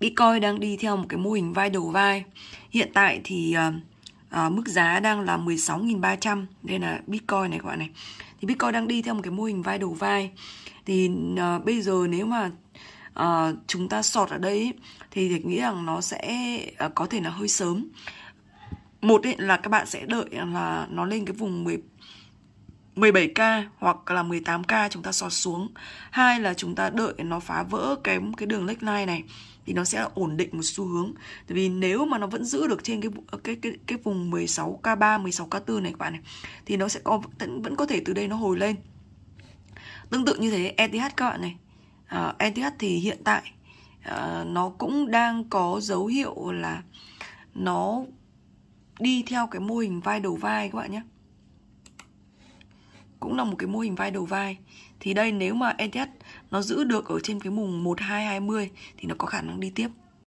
Bitcoin đang đi theo một cái mô hình vai đầu vai. Hiện tại thì à, uh, mức giá đang là 16.300 đây là Bitcoin này các bạn này. Thì Bitcoin đang đi theo một cái mô hình vai đầu vai. Thì uh, bây giờ nếu mà uh, chúng ta sọt ở đây ấy, thì nghĩ rằng nó sẽ à, có thể là hơi sớm. Một ấy, là các bạn sẽ đợi là nó lên cái vùng 10 17k hoặc là 18k chúng ta sọt xuống hai là chúng ta đợi nó phá vỡ cái cái đường neckline này thì nó sẽ ổn định một xu hướng tại vì nếu mà nó vẫn giữ được trên cái cái cái, cái vùng 16k3 16k4 này các bạn này thì nó sẽ có vẫn có thể từ đây nó hồi lên tương tự như thế ETH các bạn này uh, à, e ETH thì hiện tại uh, nó cũng đang có dấu hiệu là nó đi theo cái mô hình vai đầu vai các bạn nhé cũng là một cái mô hình vai đầu vai thì đây nếu mà ETH nó giữ được ở trên cái mùng 1220 thì nó có khả năng đi tiếp